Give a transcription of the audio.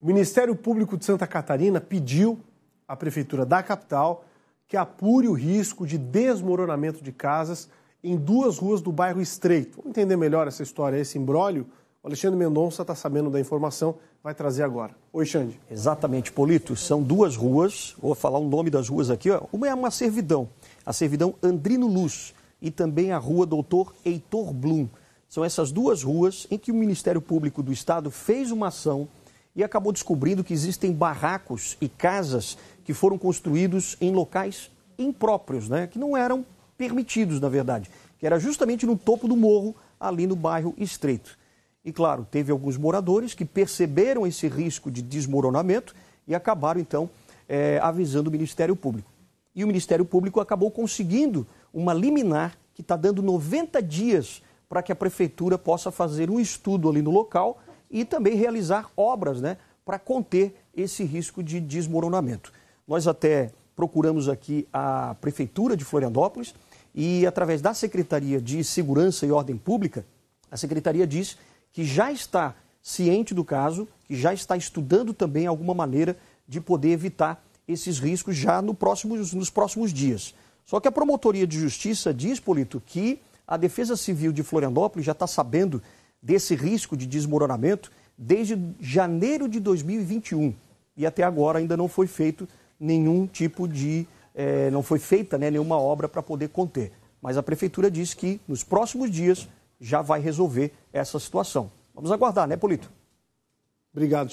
O Ministério Público de Santa Catarina pediu à Prefeitura da capital que apure o risco de desmoronamento de casas em duas ruas do bairro Estreito. Vamos entender melhor essa história, esse imbróglio? O Alexandre Mendonça está sabendo da informação, vai trazer agora. Oi, Xande. Exatamente, Polito. São duas ruas, vou falar o nome das ruas aqui. Uma é uma servidão, a servidão Andrino Luz e também a rua Doutor Heitor Blum. São essas duas ruas em que o Ministério Público do Estado fez uma ação e acabou descobrindo que existem barracos e casas que foram construídos em locais impróprios, né? que não eram permitidos, na verdade, que era justamente no topo do morro, ali no bairro Estreito. E claro, teve alguns moradores que perceberam esse risco de desmoronamento e acabaram então é, avisando o Ministério Público. E o Ministério Público acabou conseguindo uma liminar que está dando 90 dias para que a prefeitura possa fazer um estudo ali no local e também realizar obras né, para conter esse risco de desmoronamento. Nós até procuramos aqui a Prefeitura de Florianópolis e, através da Secretaria de Segurança e Ordem Pública, a Secretaria diz que já está ciente do caso, que já está estudando também alguma maneira de poder evitar esses riscos já no próximos, nos próximos dias. Só que a Promotoria de Justiça diz, Polito, que a Defesa Civil de Florianópolis já está sabendo desse risco de desmoronamento desde janeiro de 2021 e até agora ainda não foi feito nenhum tipo de é, não foi feita né, nenhuma obra para poder conter. Mas a prefeitura diz que nos próximos dias já vai resolver essa situação. Vamos aguardar, né, Polito? Obrigado.